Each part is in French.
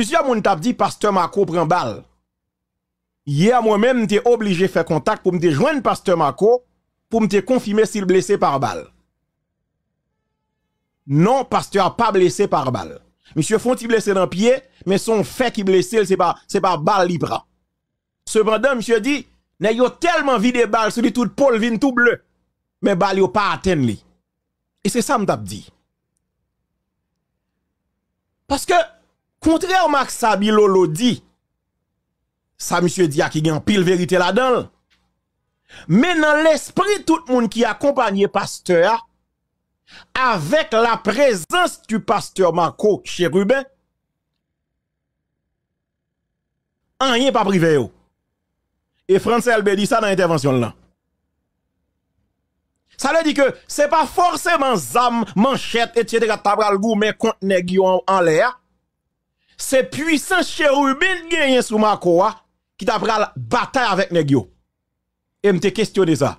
plusieurs monde t'a dit pasteur Marco prend balle. Hier moi-même t'es obligé faire contact pour me joindre pasteur Marco pour me confirmer s'il blessé par balle. Non, pasteur pas blessé par balle. Monsieur Fonti blessé dans pied, mais son fait qui blessé, c'est pas c'est pas balle libre. Cependant, monsieur dit, n'a a tellement vide balle sur lui tout Paul vin tout bleu. Mais balle yo pas atteint Et c'est ça m'tap dit. Parce que Contrairement à ça, Bilolo dit, ça, monsieur dit, qui a pile vérité là-dedans. Mais dans l'esprit, tout le monde qui accompagne pasteur, avec la présence du pasteur Marco Chérubin, rien pas privé. Et François Albert dit ça dans l'intervention là. Ça veut dit que c'est pas forcément zam, manchette, etc. tabral gourmet, contre en l'air c'est puissant chérubin gagné sous Makoa hein, qui t'a la bataille avec nèg Et Et te questionne ça.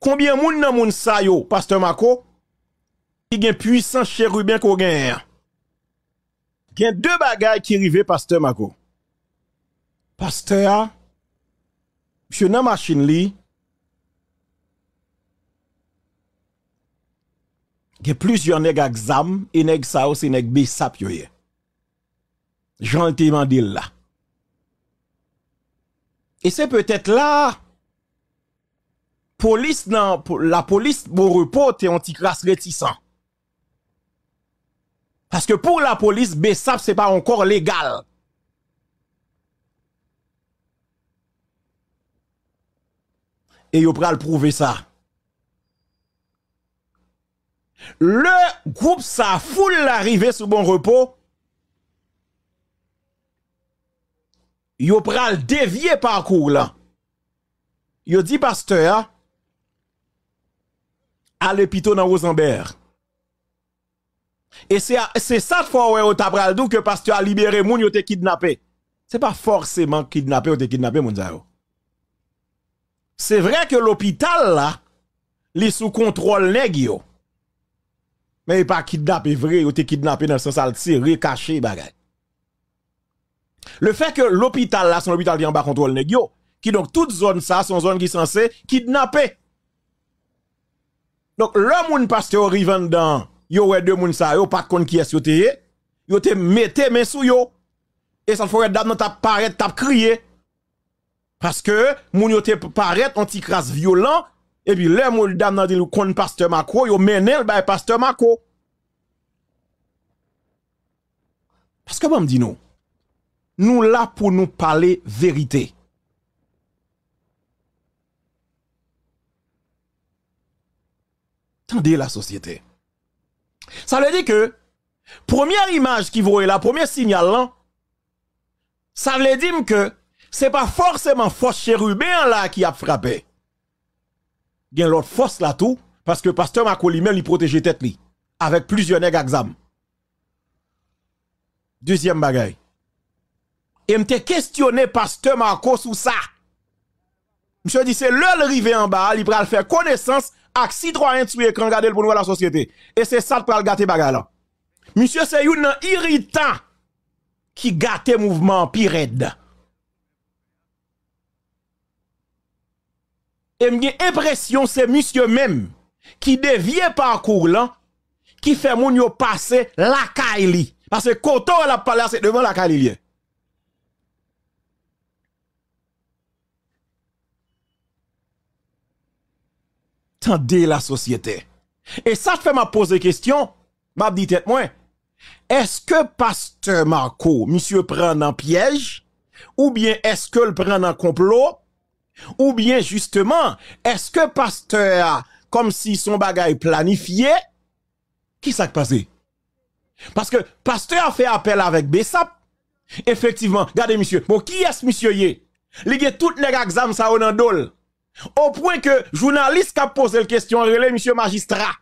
Combien moun nan moun sa yo, pasteur Mako, qui gen puissant chérubin qu'on gagne. Hein? a deux bagailles qui arrivent, pasteur Mako. Pasteur monsieur nan machine li gen plusieurs nèg exam et nèg sa yo c'est nèg besap yo Jean là Et c'est peut-être là, police non la police, bon repos, t'es anti-classe réticent. Parce que pour la police, Bessap, c'est pas encore légal. Et à le prouver ça. Le groupe ça foule l'arrivée sous bon repos. yo pral dévier parcours là. Yo dit pasteur à l'hôpital dans Rosenberg. Et c'est ça fois où t'a pral que pasteur a libéré moun yo te kidnappé. C'est pas forcément kidnappé ou te kidnappé moun C'est vrai que l'hôpital là li sous contrôle nèg yo. Mais pas kidnappé vrai ou te kidnappé dans le sens recaché tirer caché bagay. Le fait que l'hôpital là, son hôpital qui en bas contrôle qui donc toute zone ça, son zone qui est censée kidnapper. Donc le moun pasteur rivan dans yo ouais deux moun ça, yo pas contre qui est yo Ils yo te mette Mais sou yo. Et ça forêt dame t'a paraître t'a crié Parce que moun yo te anti crasse violent et puis le moun dame nan dit kon pasteur Macro, yo mené Le bah, pasteur Marco Parce que bon me dit non nous là pour nous parler vérité. Tendez la société. Ça veut dire que, première image qui voyez la première signal là, ça veut dire que c'est pas forcément force chérubin là qui a frappé. Il y a l'autre force là tout, parce que pasteur Macaulay lui-même lui protégeait tête avec plusieurs nègres exam. Deuxième bagaille. Et me questionné pasteur Marco sur ça. Monsieur dit c'est le rivé en bas, il pral faire connaissance avec citoyen sur l'écran, regarder pour nous la société. Et c'est ça qui le gâter bagarre Monsieur c'est un irritant qui gâte mouvement pirede. Et j'ai l'impression c'est monsieur même qui devient par là qui fait moun yo passer la Kaili. Parce que quand on la parlé c'est devant la Kaili. tendez la société. Et ça fait m'a poser question, m'a dit tête moins. Est-ce que pasteur Marco, monsieur prend un piège ou bien est-ce que le prend un complot ou bien justement, est-ce que pasteur comme si son bagage planifié qui s'est passé Parce que pasteur a fait appel avec Bessap. Effectivement, regardez monsieur, bon qui est ce monsieur yé? Ligue tout les exam ça au nan au point que journaliste qui a posé la question, relais monsieur magistrat.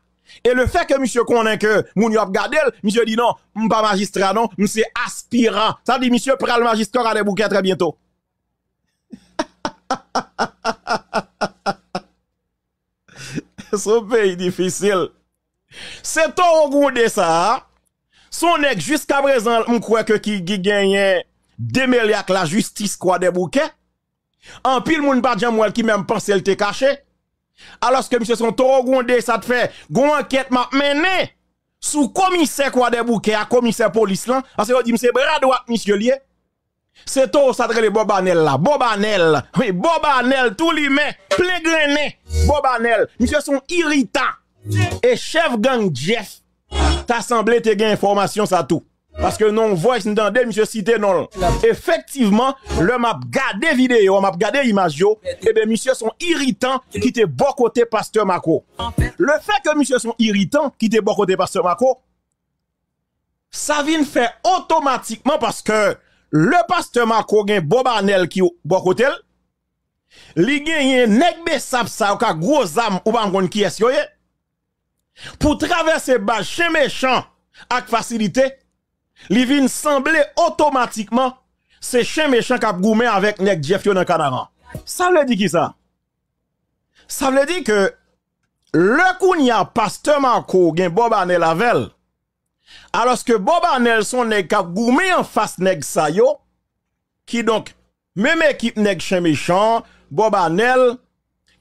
Et le fait que monsieur connaît que moun yo gardel, monsieur dit non, pas magistrat non, monsieur aspirant. Ça dit monsieur le magistrat à des bouquets très bientôt. Son pays difficile. C'est au goût ça. Hein. Son ex jusqu'à présent, croit que qui gagne démêlé avec la justice quoi des bouquets. En pile, moun pas de qui même pense qu'elle te caché. Alors que monsieur son trop gondé, ça te fait, gon enquête m'a mené sous commissaire quoi des bouquets à commissaire police là. Parce que dit monsieur bras droit, monsieur lié. C'est tout ça le Bobanel là. Bobanel. Oui, Bobanel, tout lui met, plein Bobanel. Monsieur son irritant. Et chef gang Jeff. T'as semblé te gain information ça tout. Parce que non voice, dans des monsieur cité non. Effectivement, le map gardé vidéo, map gardé image, et eh bien monsieur sont irritants qui te bon côté pasteur Mako. Le fait que monsieur sont irritants qui te bon côté pasteur Mako, ça vient faire automatiquement parce que le pasteur Mako gen Bobanel qui bon côté, li genye nèg besap sa ou ka gros âme ou pas qui est pour traverser bas chez méchant avec facilité Li vin automatiquement c'est chien méchant qui a avec nèg Jeff dans Canaran. Ça veut dire qui ça Ça veut dire que le a pasteur Marco gen Bob Anel Alors que Bob Anel son nèg a en face nek sa yo qui donc même équipe nèg chien méchant Bob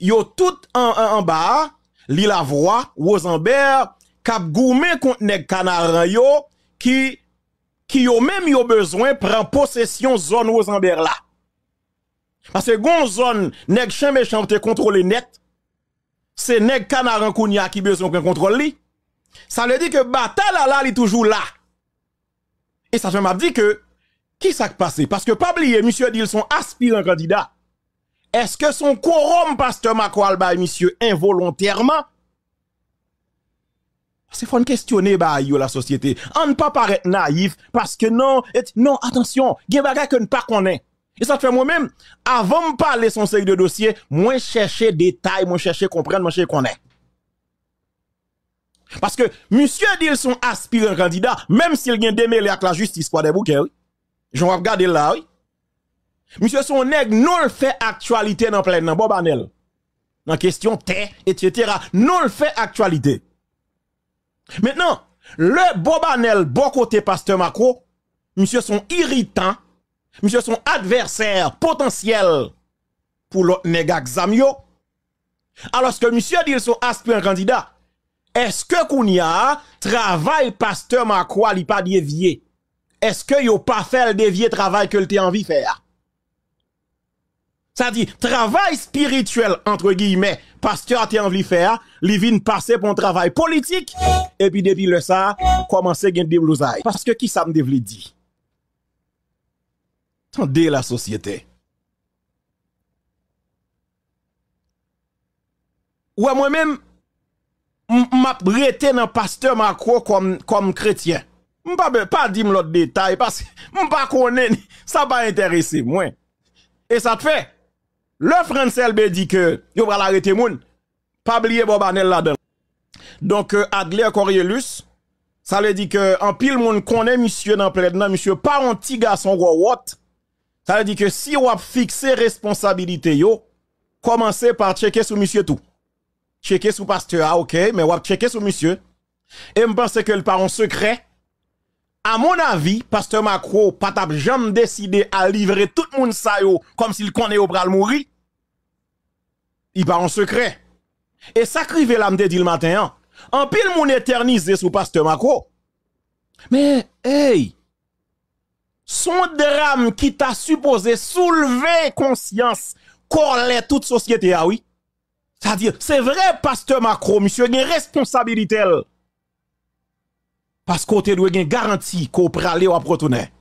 yo tout en, en, en bas Lila Voix, Rosenberg, Cap Gourmet contre Neg Canaran yo, qui qui au même besoin besoin prend possession zone aux là. Parce que gon zone nèg chien méchant te contrôler net. C'est nèg canaran kounia qui besoin prend contrôle li. Ça le dit que bataille là est toujours là. Et ça fait m'a dit que qui ça passé parce que pas oublier monsieur dit son sont candidat. candidat. Est-ce que son quorum pasteur Macron monsieur involontairement c'est faut questionner bah la société. On ne pas paraître naïf parce que non, non attention, des que ne pas connaît. Et ça fait moi-même avant de parler son série de dossier, moins chercher détail, moi chercher comprendre, moi chercher connaître. Parce que monsieur dit son aspirant candidat même s'il gagne démêlé avec la justice pour des bouquets. Oui. J'en regarder là oui. Monsieur son nèg non fait actualité dans plein dans Bobanel. Dans question terre etc. non fait actualité. Maintenant, le Bobanel, bon côté Pasteur Macro, monsieur sont irritant, monsieur son adversaire potentiel pour l'autre nègre Alors que monsieur dit son aspirant candidat, est-ce que Kounia travail Pasteur Macro li pas dévié? Est-ce que a pas fait le dévier travail que le t'es envie faire? Sa di, travay spirituel, entre guillemè, pasteur a te anvili fè a, li vin pase pou an travay politik, epi depi le sa, komanse gen de blouzay. Paske ki sa mde vli di? Tande la sosyete. Ou a mwen men, m ap rete nan pasteur makro kom kretien. M pa di m lot detay, paske m pa konen, sa ba interese mwen. E sa te fè? Le Français dit que yo va l'arrêter moun. Pas oublier Bobanel là-dedans. Donc euh, Adler Coriolus, ça veut dire que en pile monde connaît monsieur dans le monsieur pas un petit garçon what. Ça veut dire que si on a fixé responsabilité yo, commencez par checker sur monsieur tout. Checker sur pasteur, ah, OK, mais on checker sur monsieur. Et me pense que le pas un secret à mon avis, pasteur Macron, pas jamais décidé à livrer tout le monde comme s'il connaît au bras mourir. Il va en secret. Et ça crive là dit le matin. Hein. En pile mon éternisé sous pasteur Macron. Mais hey, son drame qui t'a supposé soulever conscience corlait toute société ah oui. C'est-à-dire, c'est vrai pasteur Macron, monsieur, une responsabilité. paskote lwe gen garanti ko prale wap rotoune.